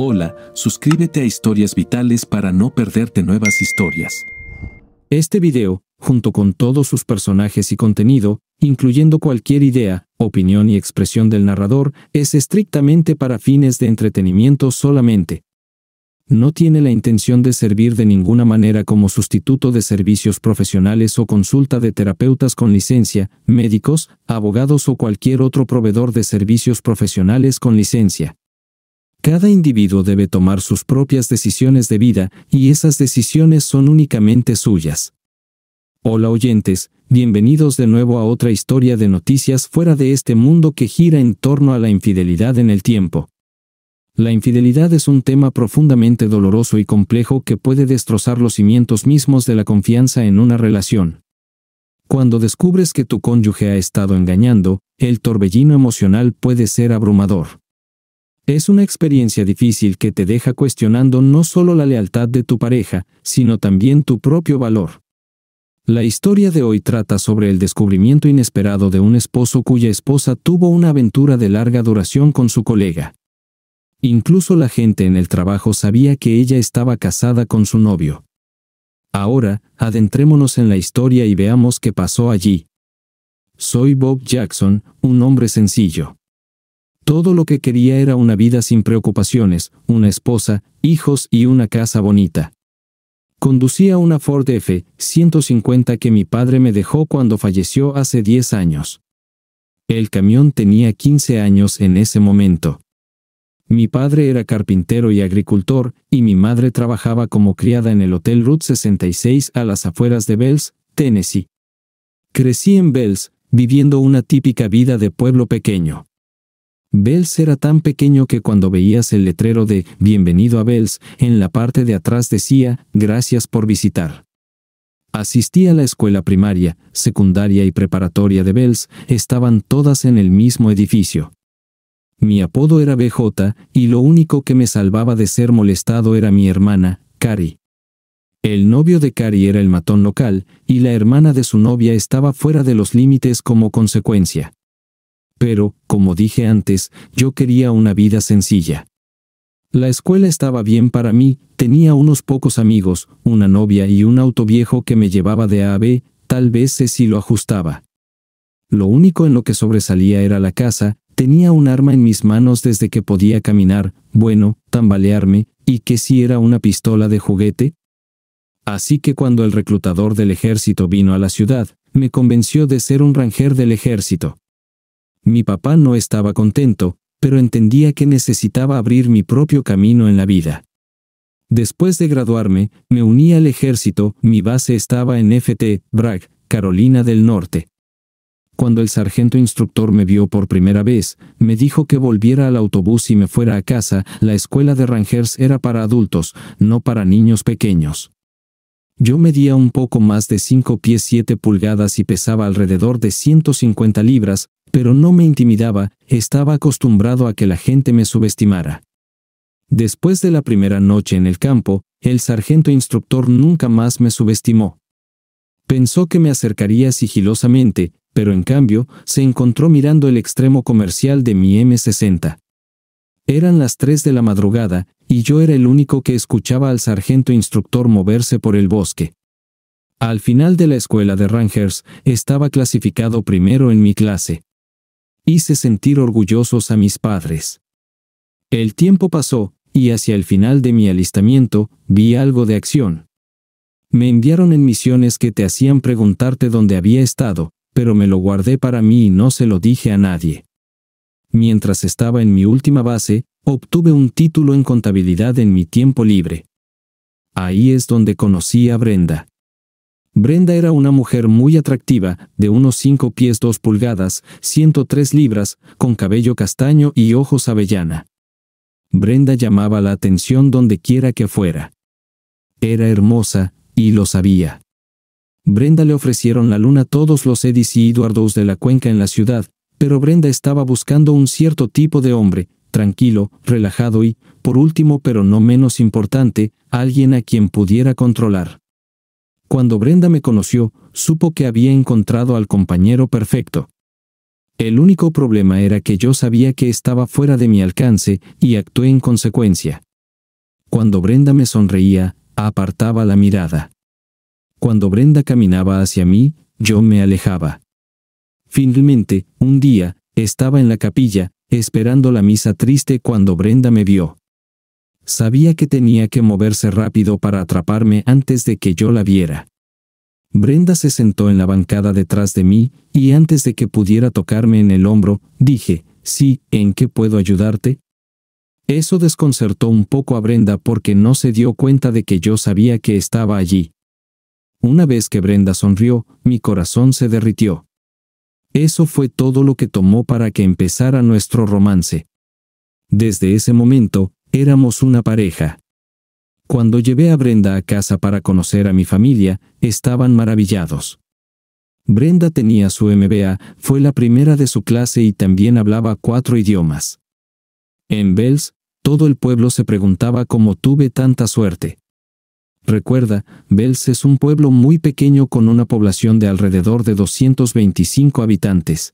Hola, suscríbete a Historias Vitales para no perderte nuevas historias. Este video, junto con todos sus personajes y contenido, incluyendo cualquier idea, opinión y expresión del narrador, es estrictamente para fines de entretenimiento solamente. No tiene la intención de servir de ninguna manera como sustituto de servicios profesionales o consulta de terapeutas con licencia, médicos, abogados o cualquier otro proveedor de servicios profesionales con licencia. Cada individuo debe tomar sus propias decisiones de vida, y esas decisiones son únicamente suyas. Hola oyentes, bienvenidos de nuevo a otra historia de noticias fuera de este mundo que gira en torno a la infidelidad en el tiempo. La infidelidad es un tema profundamente doloroso y complejo que puede destrozar los cimientos mismos de la confianza en una relación. Cuando descubres que tu cónyuge ha estado engañando, el torbellino emocional puede ser abrumador. Es una experiencia difícil que te deja cuestionando no solo la lealtad de tu pareja, sino también tu propio valor. La historia de hoy trata sobre el descubrimiento inesperado de un esposo cuya esposa tuvo una aventura de larga duración con su colega. Incluso la gente en el trabajo sabía que ella estaba casada con su novio. Ahora, adentrémonos en la historia y veamos qué pasó allí. Soy Bob Jackson, un hombre sencillo. Todo lo que quería era una vida sin preocupaciones, una esposa, hijos y una casa bonita. Conducía una Ford F-150 que mi padre me dejó cuando falleció hace 10 años. El camión tenía 15 años en ese momento. Mi padre era carpintero y agricultor, y mi madre trabajaba como criada en el Hotel Route 66 a las afueras de Bells, Tennessee. Crecí en Bells, viviendo una típica vida de pueblo pequeño. Bells era tan pequeño que cuando veías el letrero de Bienvenido a Bells, en la parte de atrás decía, Gracias por visitar. Asistí a la escuela primaria, secundaria y preparatoria de Bells, estaban todas en el mismo edificio. Mi apodo era BJ, y lo único que me salvaba de ser molestado era mi hermana, Cari. El novio de Cari era el matón local, y la hermana de su novia estaba fuera de los límites como consecuencia. Pero, como dije antes, yo quería una vida sencilla. La escuela estaba bien para mí, tenía unos pocos amigos, una novia y un auto viejo que me llevaba de A a B, tal vez sé si lo ajustaba. Lo único en lo que sobresalía era la casa, tenía un arma en mis manos desde que podía caminar, bueno, tambalearme, y que si era una pistola de juguete. Así que cuando el reclutador del ejército vino a la ciudad, me convenció de ser un ranger del ejército. Mi papá no estaba contento, pero entendía que necesitaba abrir mi propio camino en la vida. Después de graduarme, me uní al ejército, mi base estaba en FT, Bragg, Carolina del Norte. Cuando el sargento instructor me vio por primera vez, me dijo que volviera al autobús y me fuera a casa, la escuela de Rangers era para adultos, no para niños pequeños. Yo medía un poco más de 5 pies 7 pulgadas y pesaba alrededor de 150 libras, pero no me intimidaba, estaba acostumbrado a que la gente me subestimara. Después de la primera noche en el campo, el sargento instructor nunca más me subestimó. Pensó que me acercaría sigilosamente, pero en cambio, se encontró mirando el extremo comercial de mi M60. Eran las 3 de la madrugada, y yo era el único que escuchaba al sargento instructor moverse por el bosque. Al final de la escuela de Rangers, estaba clasificado primero en mi clase hice sentir orgullosos a mis padres. El tiempo pasó, y hacia el final de mi alistamiento, vi algo de acción. Me enviaron en misiones que te hacían preguntarte dónde había estado, pero me lo guardé para mí y no se lo dije a nadie. Mientras estaba en mi última base, obtuve un título en contabilidad en mi tiempo libre. Ahí es donde conocí a Brenda. Brenda era una mujer muy atractiva, de unos 5 pies 2 pulgadas, 103 libras, con cabello castaño y ojos avellana. Brenda llamaba la atención dondequiera que fuera. Era hermosa, y lo sabía. Brenda le ofrecieron la luna a todos los Edis y Eduardos de la cuenca en la ciudad, pero Brenda estaba buscando un cierto tipo de hombre, tranquilo, relajado y, por último pero no menos importante, alguien a quien pudiera controlar. Cuando Brenda me conoció, supo que había encontrado al compañero perfecto. El único problema era que yo sabía que estaba fuera de mi alcance y actué en consecuencia. Cuando Brenda me sonreía, apartaba la mirada. Cuando Brenda caminaba hacia mí, yo me alejaba. Finalmente, un día, estaba en la capilla, esperando la misa triste cuando Brenda me vio. Sabía que tenía que moverse rápido para atraparme antes de que yo la viera. Brenda se sentó en la bancada detrás de mí, y antes de que pudiera tocarme en el hombro, dije, sí, ¿en qué puedo ayudarte? Eso desconcertó un poco a Brenda porque no se dio cuenta de que yo sabía que estaba allí. Una vez que Brenda sonrió, mi corazón se derritió. Eso fue todo lo que tomó para que empezara nuestro romance. Desde ese momento, Éramos una pareja. Cuando llevé a Brenda a casa para conocer a mi familia, estaban maravillados. Brenda tenía su MBA, fue la primera de su clase y también hablaba cuatro idiomas. En Bells, todo el pueblo se preguntaba cómo tuve tanta suerte. Recuerda, Bells es un pueblo muy pequeño con una población de alrededor de 225 habitantes.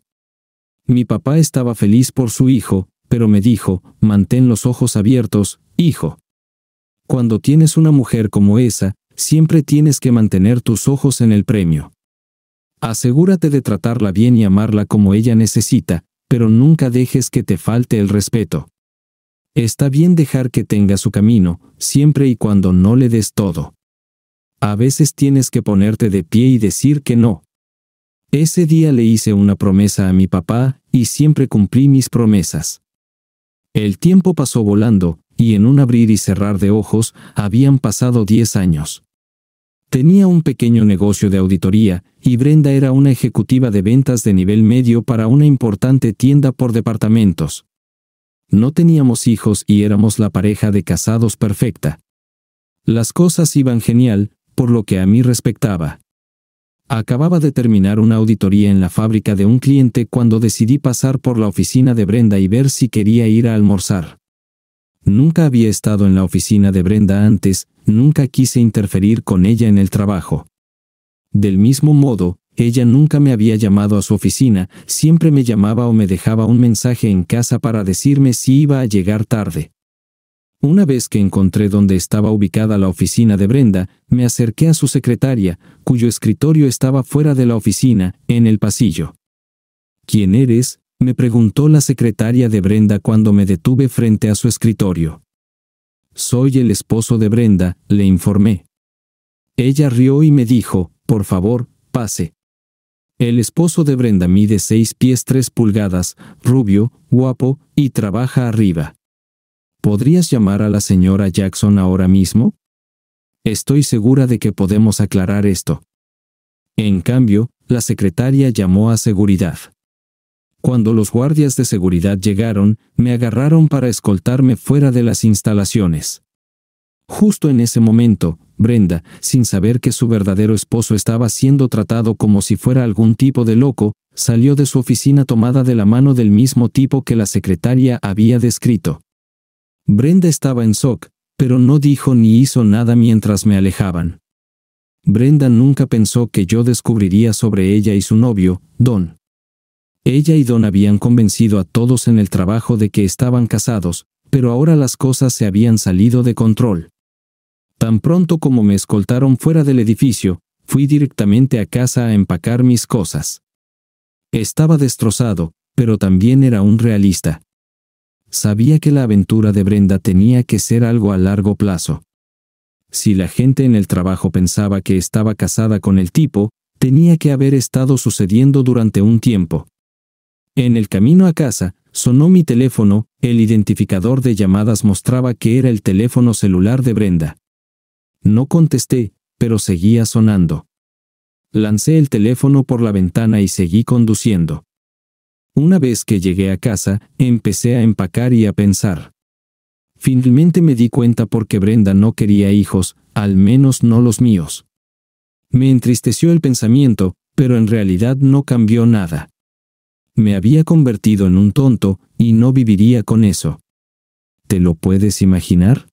Mi papá estaba feliz por su hijo, pero me dijo, mantén los ojos abiertos, hijo. Cuando tienes una mujer como esa, siempre tienes que mantener tus ojos en el premio. Asegúrate de tratarla bien y amarla como ella necesita, pero nunca dejes que te falte el respeto. Está bien dejar que tenga su camino, siempre y cuando no le des todo. A veces tienes que ponerte de pie y decir que no. Ese día le hice una promesa a mi papá, y siempre cumplí mis promesas. El tiempo pasó volando, y en un abrir y cerrar de ojos habían pasado 10 años. Tenía un pequeño negocio de auditoría, y Brenda era una ejecutiva de ventas de nivel medio para una importante tienda por departamentos. No teníamos hijos y éramos la pareja de casados perfecta. Las cosas iban genial, por lo que a mí respectaba. Acababa de terminar una auditoría en la fábrica de un cliente cuando decidí pasar por la oficina de Brenda y ver si quería ir a almorzar. Nunca había estado en la oficina de Brenda antes, nunca quise interferir con ella en el trabajo. Del mismo modo, ella nunca me había llamado a su oficina, siempre me llamaba o me dejaba un mensaje en casa para decirme si iba a llegar tarde. Una vez que encontré dónde estaba ubicada la oficina de Brenda, me acerqué a su secretaria, cuyo escritorio estaba fuera de la oficina, en el pasillo. ¿Quién eres? me preguntó la secretaria de Brenda cuando me detuve frente a su escritorio. Soy el esposo de Brenda, le informé. Ella rió y me dijo, por favor, pase. El esposo de Brenda mide seis pies tres pulgadas, rubio, guapo, y trabaja arriba. ¿Podrías llamar a la señora Jackson ahora mismo? Estoy segura de que podemos aclarar esto. En cambio, la secretaria llamó a seguridad. Cuando los guardias de seguridad llegaron, me agarraron para escoltarme fuera de las instalaciones. Justo en ese momento, Brenda, sin saber que su verdadero esposo estaba siendo tratado como si fuera algún tipo de loco, salió de su oficina tomada de la mano del mismo tipo que la secretaria había descrito. Brenda estaba en shock, pero no dijo ni hizo nada mientras me alejaban. Brenda nunca pensó que yo descubriría sobre ella y su novio, Don. Ella y Don habían convencido a todos en el trabajo de que estaban casados, pero ahora las cosas se habían salido de control. Tan pronto como me escoltaron fuera del edificio, fui directamente a casa a empacar mis cosas. Estaba destrozado, pero también era un realista sabía que la aventura de Brenda tenía que ser algo a largo plazo. Si la gente en el trabajo pensaba que estaba casada con el tipo, tenía que haber estado sucediendo durante un tiempo. En el camino a casa, sonó mi teléfono, el identificador de llamadas mostraba que era el teléfono celular de Brenda. No contesté, pero seguía sonando. Lancé el teléfono por la ventana y seguí conduciendo. Una vez que llegué a casa, empecé a empacar y a pensar. Finalmente me di cuenta porque Brenda no quería hijos, al menos no los míos. Me entristeció el pensamiento, pero en realidad no cambió nada. Me había convertido en un tonto, y no viviría con eso. ¿Te lo puedes imaginar?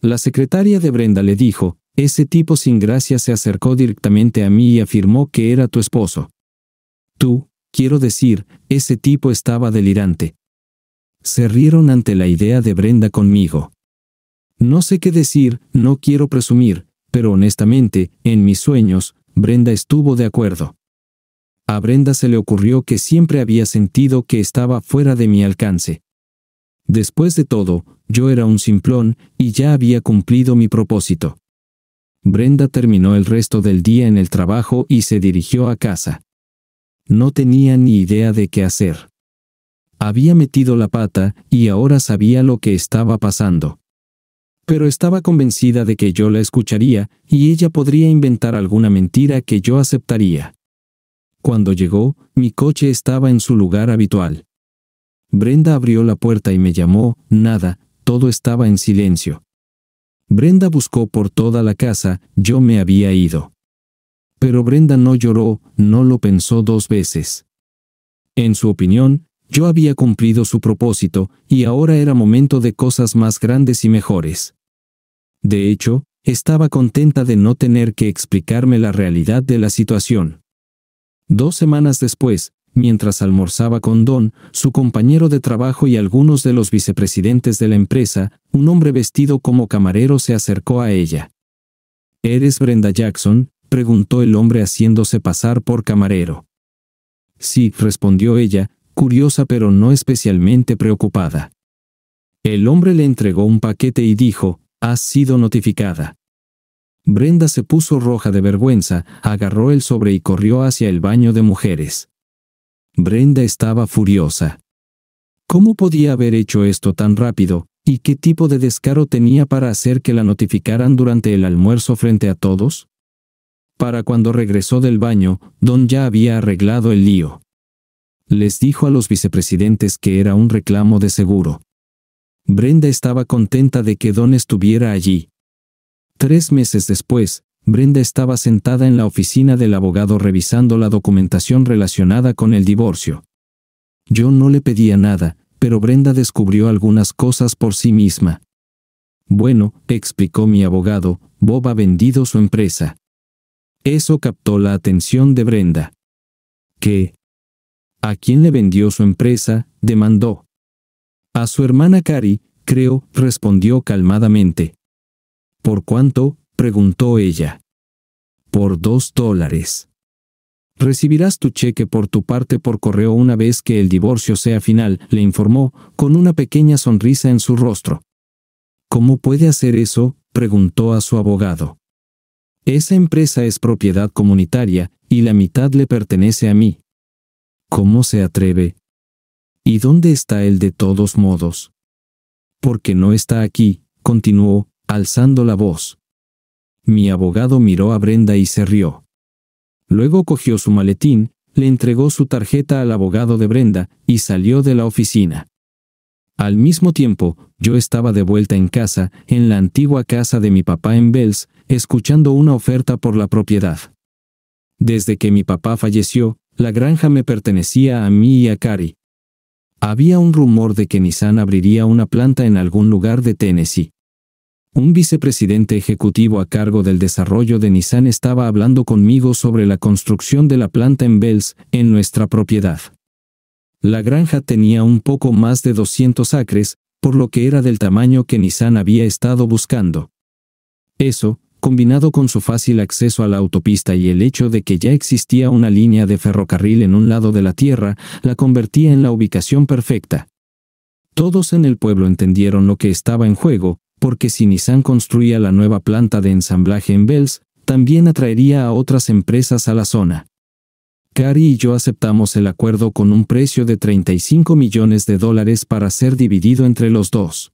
La secretaria de Brenda le dijo, ese tipo sin gracia se acercó directamente a mí y afirmó que era tu esposo. Tú, Quiero decir, ese tipo estaba delirante. Se rieron ante la idea de Brenda conmigo. No sé qué decir, no quiero presumir, pero honestamente, en mis sueños, Brenda estuvo de acuerdo. A Brenda se le ocurrió que siempre había sentido que estaba fuera de mi alcance. Después de todo, yo era un simplón y ya había cumplido mi propósito. Brenda terminó el resto del día en el trabajo y se dirigió a casa. No tenía ni idea de qué hacer. Había metido la pata y ahora sabía lo que estaba pasando. Pero estaba convencida de que yo la escucharía y ella podría inventar alguna mentira que yo aceptaría. Cuando llegó, mi coche estaba en su lugar habitual. Brenda abrió la puerta y me llamó, nada, todo estaba en silencio. Brenda buscó por toda la casa, yo me había ido. Pero Brenda no lloró, no lo pensó dos veces. En su opinión, yo había cumplido su propósito, y ahora era momento de cosas más grandes y mejores. De hecho, estaba contenta de no tener que explicarme la realidad de la situación. Dos semanas después, mientras almorzaba con Don, su compañero de trabajo y algunos de los vicepresidentes de la empresa, un hombre vestido como camarero se acercó a ella. ¿Eres Brenda Jackson? preguntó el hombre haciéndose pasar por camarero. Sí, respondió ella, curiosa pero no especialmente preocupada. El hombre le entregó un paquete y dijo, Has sido notificada. Brenda se puso roja de vergüenza, agarró el sobre y corrió hacia el baño de mujeres. Brenda estaba furiosa. ¿Cómo podía haber hecho esto tan rápido? ¿Y qué tipo de descaro tenía para hacer que la notificaran durante el almuerzo frente a todos? Para cuando regresó del baño, Don ya había arreglado el lío. Les dijo a los vicepresidentes que era un reclamo de seguro. Brenda estaba contenta de que Don estuviera allí. Tres meses después, Brenda estaba sentada en la oficina del abogado revisando la documentación relacionada con el divorcio. Yo no le pedía nada, pero Brenda descubrió algunas cosas por sí misma. Bueno, explicó mi abogado, Bob ha vendido su empresa. Eso captó la atención de Brenda, que, a quién le vendió su empresa, demandó. A su hermana Cari, creo, respondió calmadamente. ¿Por cuánto? preguntó ella. Por dos dólares. Recibirás tu cheque por tu parte por correo una vez que el divorcio sea final, le informó, con una pequeña sonrisa en su rostro. ¿Cómo puede hacer eso? preguntó a su abogado. Esa empresa es propiedad comunitaria, y la mitad le pertenece a mí. ¿Cómo se atreve? ¿Y dónde está él de todos modos? Porque no está aquí, continuó, alzando la voz. Mi abogado miró a Brenda y se rió. Luego cogió su maletín, le entregó su tarjeta al abogado de Brenda, y salió de la oficina. Al mismo tiempo, yo estaba de vuelta en casa, en la antigua casa de mi papá en Bells, escuchando una oferta por la propiedad. Desde que mi papá falleció, la granja me pertenecía a mí y a Cari. Había un rumor de que Nissan abriría una planta en algún lugar de Tennessee. Un vicepresidente ejecutivo a cargo del desarrollo de Nissan estaba hablando conmigo sobre la construcción de la planta en Bells, en nuestra propiedad. La granja tenía un poco más de 200 acres, por lo que era del tamaño que Nissan había estado buscando. Eso, combinado con su fácil acceso a la autopista y el hecho de que ya existía una línea de ferrocarril en un lado de la tierra, la convertía en la ubicación perfecta. Todos en el pueblo entendieron lo que estaba en juego, porque si Nissan construía la nueva planta de ensamblaje en Bells, también atraería a otras empresas a la zona. Cari y yo aceptamos el acuerdo con un precio de 35 millones de dólares para ser dividido entre los dos.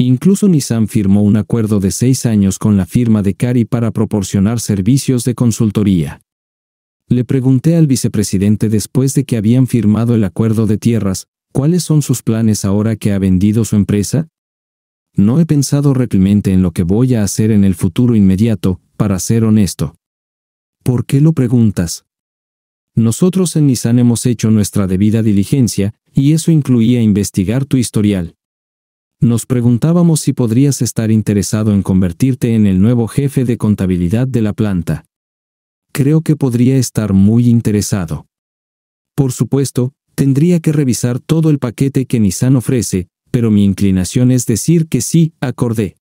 Incluso Nissan firmó un acuerdo de seis años con la firma de Cari para proporcionar servicios de consultoría. Le pregunté al vicepresidente después de que habían firmado el acuerdo de tierras, ¿cuáles son sus planes ahora que ha vendido su empresa? No he pensado realmente en lo que voy a hacer en el futuro inmediato, para ser honesto. ¿Por qué lo preguntas? Nosotros en Nissan hemos hecho nuestra debida diligencia, y eso incluía investigar tu historial. Nos preguntábamos si podrías estar interesado en convertirte en el nuevo jefe de contabilidad de la planta. Creo que podría estar muy interesado. Por supuesto, tendría que revisar todo el paquete que Nissan ofrece, pero mi inclinación es decir que sí, acordé.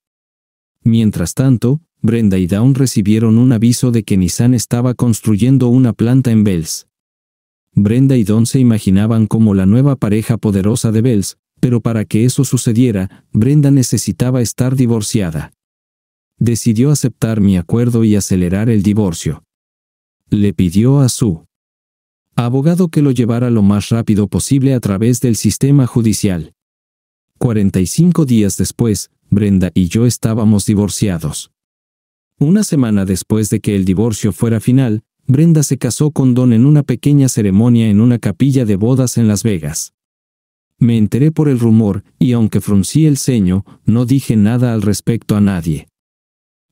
Mientras tanto, Brenda y Dawn recibieron un aviso de que Nissan estaba construyendo una planta en Bells. Brenda y Don se imaginaban como la nueva pareja poderosa de Bells, pero para que eso sucediera, Brenda necesitaba estar divorciada. Decidió aceptar mi acuerdo y acelerar el divorcio. Le pidió a su abogado que lo llevara lo más rápido posible a través del sistema judicial. 45 días después, Brenda y yo estábamos divorciados. Una semana después de que el divorcio fuera final, Brenda se casó con Don en una pequeña ceremonia en una capilla de bodas en Las Vegas. Me enteré por el rumor, y aunque fruncí el ceño, no dije nada al respecto a nadie.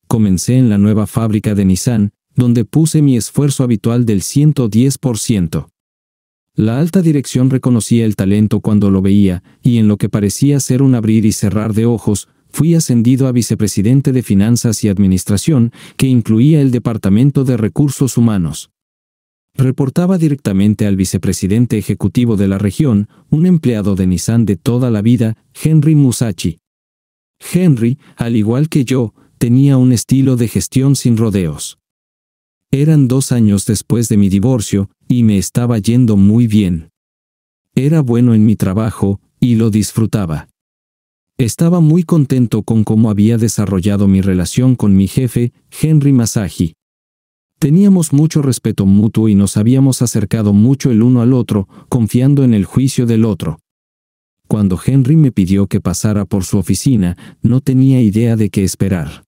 Comencé en la nueva fábrica de Nissan, donde puse mi esfuerzo habitual del 110%. La alta dirección reconocía el talento cuando lo veía, y en lo que parecía ser un abrir y cerrar de ojos, fui ascendido a vicepresidente de Finanzas y Administración, que incluía el Departamento de Recursos Humanos reportaba directamente al vicepresidente ejecutivo de la región, un empleado de Nissan de toda la vida, Henry Musachi. Henry, al igual que yo, tenía un estilo de gestión sin rodeos. Eran dos años después de mi divorcio, y me estaba yendo muy bien. Era bueno en mi trabajo, y lo disfrutaba. Estaba muy contento con cómo había desarrollado mi relación con mi jefe, Henry Masagi. Teníamos mucho respeto mutuo y nos habíamos acercado mucho el uno al otro, confiando en el juicio del otro. Cuando Henry me pidió que pasara por su oficina, no tenía idea de qué esperar.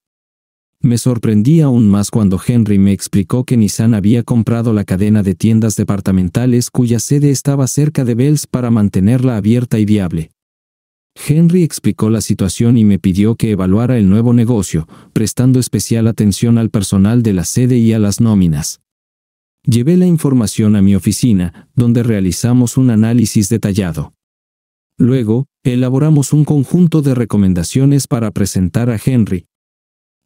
Me sorprendí aún más cuando Henry me explicó que Nissan había comprado la cadena de tiendas departamentales cuya sede estaba cerca de Bells para mantenerla abierta y viable. Henry explicó la situación y me pidió que evaluara el nuevo negocio, prestando especial atención al personal de la sede y a las nóminas. Llevé la información a mi oficina, donde realizamos un análisis detallado. Luego, elaboramos un conjunto de recomendaciones para presentar a Henry.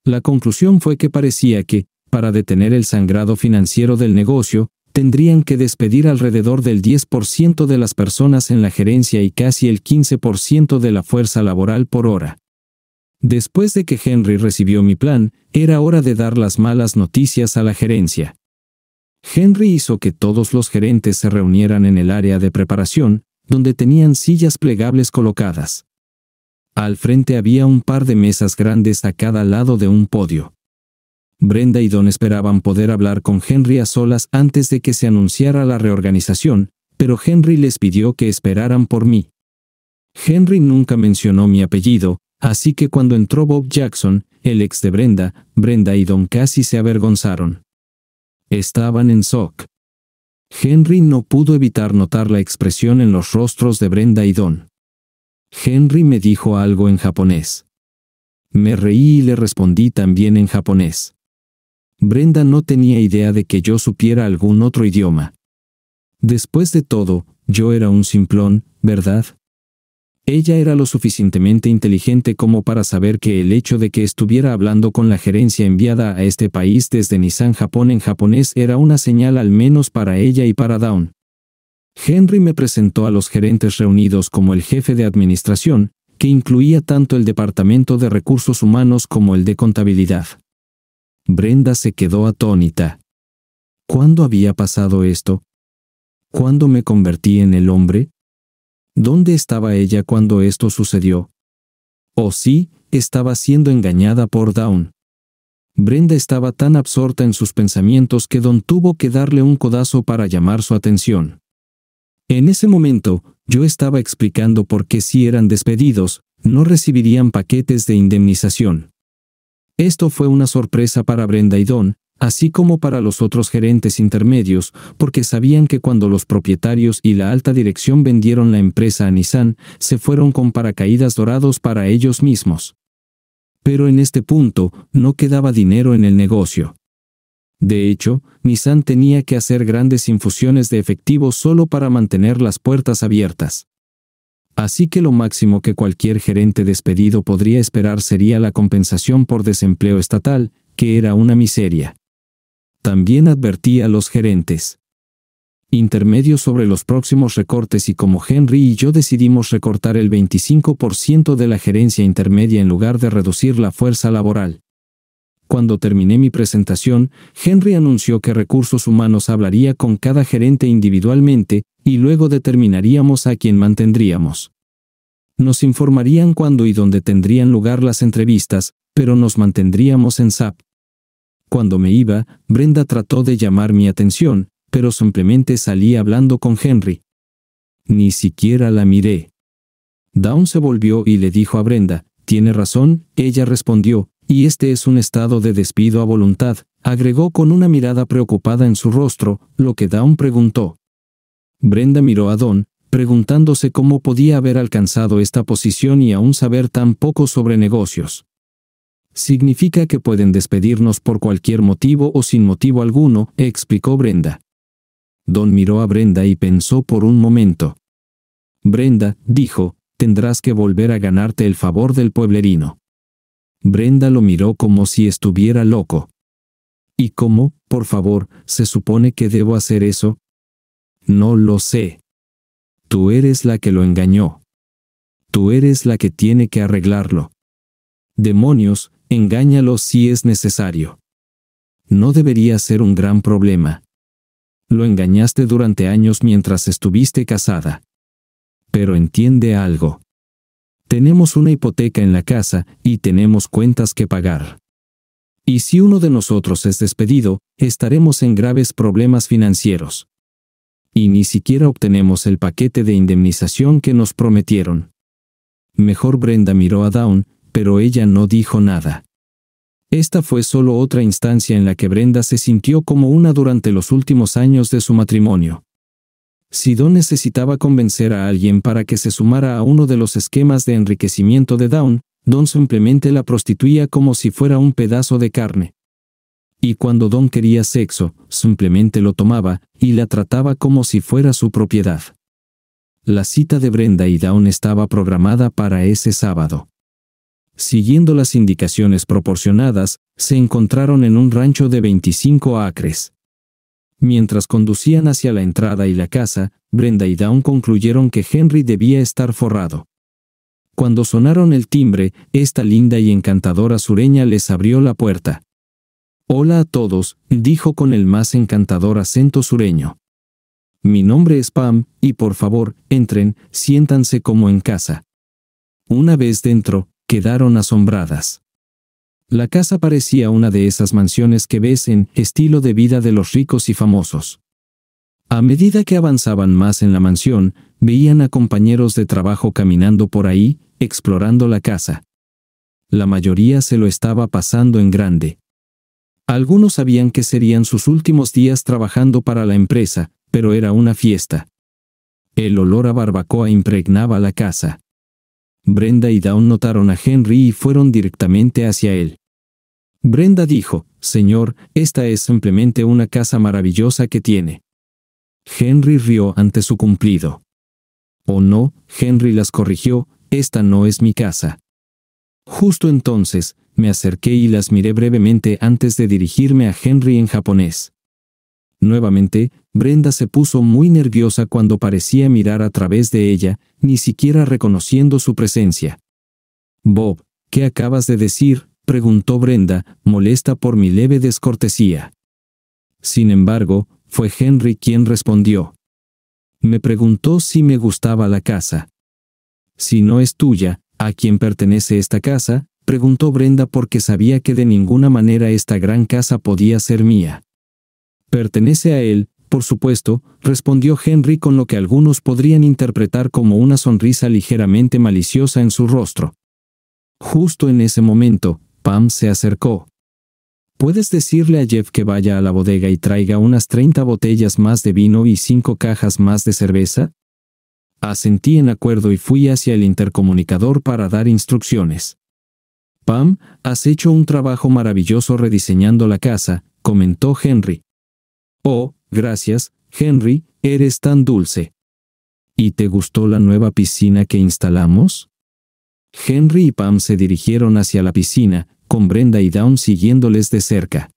La conclusión fue que parecía que, para detener el sangrado financiero del negocio, tendrían que despedir alrededor del 10% de las personas en la gerencia y casi el 15% de la fuerza laboral por hora. Después de que Henry recibió mi plan, era hora de dar las malas noticias a la gerencia. Henry hizo que todos los gerentes se reunieran en el área de preparación, donde tenían sillas plegables colocadas. Al frente había un par de mesas grandes a cada lado de un podio. Brenda y Don esperaban poder hablar con Henry a solas antes de que se anunciara la reorganización, pero Henry les pidió que esperaran por mí. Henry nunca mencionó mi apellido, así que cuando entró Bob Jackson, el ex de Brenda, Brenda y Don casi se avergonzaron. Estaban en shock. Henry no pudo evitar notar la expresión en los rostros de Brenda y Don. Henry me dijo algo en japonés. Me reí y le respondí también en japonés. Brenda no tenía idea de que yo supiera algún otro idioma. Después de todo, yo era un simplón, ¿verdad? Ella era lo suficientemente inteligente como para saber que el hecho de que estuviera hablando con la gerencia enviada a este país desde Nissan Japón en japonés era una señal al menos para ella y para Dawn. Henry me presentó a los gerentes reunidos como el jefe de administración, que incluía tanto el departamento de recursos humanos como el de contabilidad. Brenda se quedó atónita. ¿Cuándo había pasado esto? ¿Cuándo me convertí en el hombre? ¿Dónde estaba ella cuando esto sucedió? ¿O sí, estaba siendo engañada por Dawn? Brenda estaba tan absorta en sus pensamientos que Don tuvo que darle un codazo para llamar su atención. En ese momento, yo estaba explicando por qué si eran despedidos, no recibirían paquetes de indemnización. Esto fue una sorpresa para Brenda y Don, así como para los otros gerentes intermedios, porque sabían que cuando los propietarios y la alta dirección vendieron la empresa a Nissan, se fueron con paracaídas dorados para ellos mismos. Pero en este punto, no quedaba dinero en el negocio. De hecho, Nissan tenía que hacer grandes infusiones de efectivo solo para mantener las puertas abiertas. Así que lo máximo que cualquier gerente despedido podría esperar sería la compensación por desempleo estatal, que era una miseria. También advertí a los gerentes. Intermedios sobre los próximos recortes y como Henry y yo decidimos recortar el 25% de la gerencia intermedia en lugar de reducir la fuerza laboral. Cuando terminé mi presentación, Henry anunció que Recursos Humanos hablaría con cada gerente individualmente y luego determinaríamos a quién mantendríamos. Nos informarían cuándo y dónde tendrían lugar las entrevistas, pero nos mantendríamos en SAP. Cuando me iba, Brenda trató de llamar mi atención, pero simplemente salí hablando con Henry. Ni siquiera la miré. Dawn se volvió y le dijo a Brenda, tiene razón, ella respondió, y este es un estado de despido a voluntad, agregó con una mirada preocupada en su rostro, lo que Dawn preguntó. Brenda miró a Don, preguntándose cómo podía haber alcanzado esta posición y aún saber tan poco sobre negocios. Significa que pueden despedirnos por cualquier motivo o sin motivo alguno, explicó Brenda. Don miró a Brenda y pensó por un momento. Brenda, dijo, tendrás que volver a ganarte el favor del pueblerino. Brenda lo miró como si estuviera loco. ¿Y cómo, por favor, se supone que debo hacer eso? No lo sé. Tú eres la que lo engañó. Tú eres la que tiene que arreglarlo. Demonios, engáñalo si es necesario. No debería ser un gran problema. Lo engañaste durante años mientras estuviste casada. Pero entiende algo. Tenemos una hipoteca en la casa y tenemos cuentas que pagar. Y si uno de nosotros es despedido, estaremos en graves problemas financieros. Y ni siquiera obtenemos el paquete de indemnización que nos prometieron. Mejor Brenda miró a Dawn, pero ella no dijo nada. Esta fue solo otra instancia en la que Brenda se sintió como una durante los últimos años de su matrimonio. Si Don necesitaba convencer a alguien para que se sumara a uno de los esquemas de enriquecimiento de Dawn, Don simplemente la prostituía como si fuera un pedazo de carne. Y cuando Don quería sexo, simplemente lo tomaba y la trataba como si fuera su propiedad. La cita de Brenda y Dawn estaba programada para ese sábado. Siguiendo las indicaciones proporcionadas, se encontraron en un rancho de 25 acres. Mientras conducían hacia la entrada y la casa, Brenda y Dawn concluyeron que Henry debía estar forrado. Cuando sonaron el timbre, esta linda y encantadora sureña les abrió la puerta. Hola a todos, dijo con el más encantador acento sureño. Mi nombre es Pam, y por favor, entren, siéntanse como en casa. Una vez dentro, quedaron asombradas. La casa parecía una de esas mansiones que ves en estilo de vida de los ricos y famosos. A medida que avanzaban más en la mansión, veían a compañeros de trabajo caminando por ahí, explorando la casa. La mayoría se lo estaba pasando en grande. Algunos sabían que serían sus últimos días trabajando para la empresa, pero era una fiesta. El olor a barbacoa impregnaba la casa. Brenda y Dawn notaron a Henry y fueron directamente hacia él. Brenda dijo, Señor, esta es simplemente una casa maravillosa que tiene. Henry rió ante su cumplido. oh no, Henry las corrigió, esta no es mi casa. Justo entonces, me acerqué y las miré brevemente antes de dirigirme a Henry en japonés. Nuevamente, Brenda se puso muy nerviosa cuando parecía mirar a través de ella, ni siquiera reconociendo su presencia. Bob, ¿qué acabas de decir? preguntó Brenda, molesta por mi leve descortesía. Sin embargo, fue Henry quien respondió. Me preguntó si me gustaba la casa. Si no es tuya, ¿a quién pertenece esta casa? preguntó Brenda porque sabía que de ninguna manera esta gran casa podía ser mía. Pertenece a él, por supuesto, respondió Henry con lo que algunos podrían interpretar como una sonrisa ligeramente maliciosa en su rostro. Justo en ese momento, Pam se acercó. Puedes decirle a Jeff que vaya a la bodega y traiga unas 30 botellas más de vino y 5 cajas más de cerveza. Asentí en acuerdo y fui hacia el intercomunicador para dar instrucciones. Pam, has hecho un trabajo maravilloso rediseñando la casa, comentó Henry. Oh, gracias, Henry, eres tan dulce. ¿Y te gustó la nueva piscina que instalamos? Henry y Pam se dirigieron hacia la piscina, con Brenda y Dawn siguiéndoles de cerca.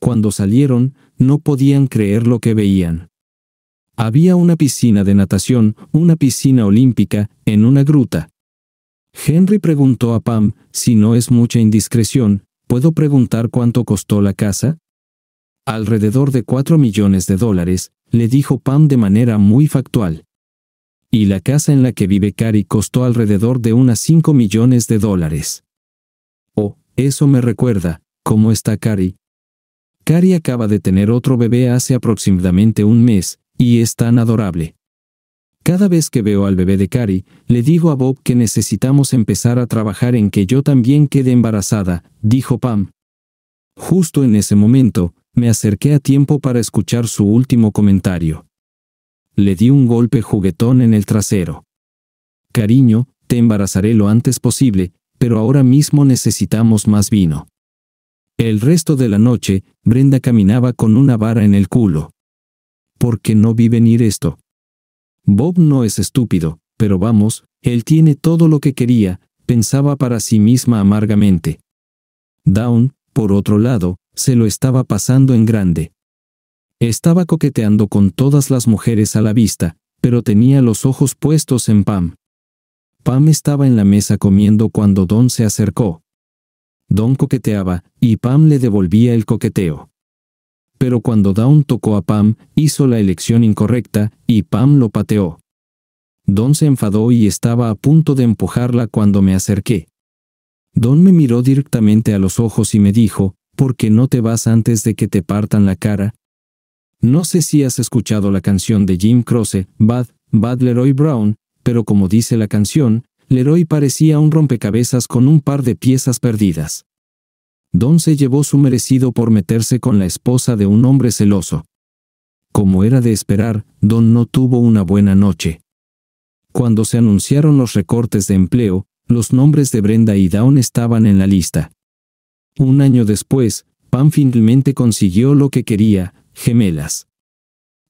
Cuando salieron, no podían creer lo que veían. Había una piscina de natación, una piscina olímpica, en una gruta. Henry preguntó a Pam, si no es mucha indiscreción, ¿puedo preguntar cuánto costó la casa? Alrededor de cuatro millones de dólares, le dijo Pam de manera muy factual y la casa en la que vive Cari costó alrededor de unas 5 millones de dólares. Oh, eso me recuerda, ¿cómo está Cari? Cari acaba de tener otro bebé hace aproximadamente un mes, y es tan adorable. Cada vez que veo al bebé de Cari, le digo a Bob que necesitamos empezar a trabajar en que yo también quede embarazada, dijo Pam. Justo en ese momento, me acerqué a tiempo para escuchar su último comentario le di un golpe juguetón en el trasero. Cariño, te embarazaré lo antes posible, pero ahora mismo necesitamos más vino. El resto de la noche, Brenda caminaba con una vara en el culo. «¿Por qué no vi venir esto. Bob no es estúpido, pero vamos, él tiene todo lo que quería, pensaba para sí misma amargamente. Down, por otro lado, se lo estaba pasando en grande. Estaba coqueteando con todas las mujeres a la vista, pero tenía los ojos puestos en Pam. Pam estaba en la mesa comiendo cuando Don se acercó. Don coqueteaba, y Pam le devolvía el coqueteo. Pero cuando Don tocó a Pam, hizo la elección incorrecta, y Pam lo pateó. Don se enfadó y estaba a punto de empujarla cuando me acerqué. Don me miró directamente a los ojos y me dijo, ¿por qué no te vas antes de que te partan la cara? No sé si has escuchado la canción de Jim Croce, Bad, Bad Leroy Brown, pero como dice la canción, Leroy parecía un rompecabezas con un par de piezas perdidas. Don se llevó su merecido por meterse con la esposa de un hombre celoso. Como era de esperar, Don no tuvo una buena noche. Cuando se anunciaron los recortes de empleo, los nombres de Brenda y Dawn estaban en la lista. Un año después, Pam finalmente consiguió lo que quería, gemelas.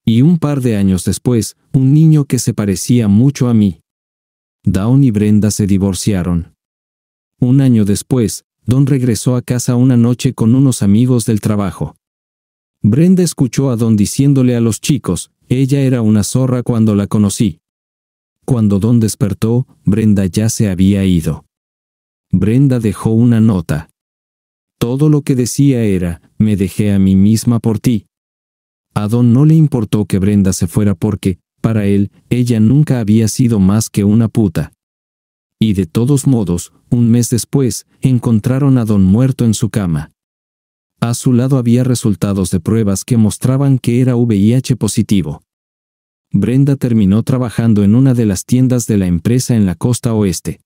Y un par de años después, un niño que se parecía mucho a mí. Dawn y Brenda se divorciaron. Un año después, Don regresó a casa una noche con unos amigos del trabajo. Brenda escuchó a Don diciéndole a los chicos, ella era una zorra cuando la conocí. Cuando Don despertó, Brenda ya se había ido. Brenda dejó una nota. Todo lo que decía era, me dejé a mí misma por ti. A Don no le importó que Brenda se fuera porque, para él, ella nunca había sido más que una puta. Y de todos modos, un mes después, encontraron a Don muerto en su cama. A su lado había resultados de pruebas que mostraban que era VIH positivo. Brenda terminó trabajando en una de las tiendas de la empresa en la costa oeste.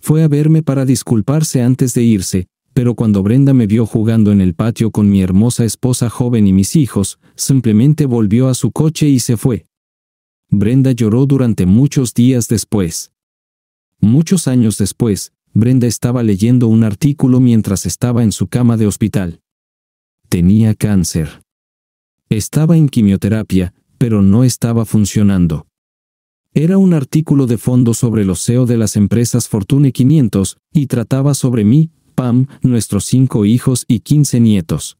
Fue a verme para disculparse antes de irse, pero cuando Brenda me vio jugando en el patio con mi hermosa esposa joven y mis hijos, simplemente volvió a su coche y se fue. Brenda lloró durante muchos días después. Muchos años después, Brenda estaba leyendo un artículo mientras estaba en su cama de hospital. Tenía cáncer. Estaba en quimioterapia, pero no estaba funcionando. Era un artículo de fondo sobre el oseo de las empresas Fortune 500 y trataba sobre mí, Pam, nuestros cinco hijos y quince nietos.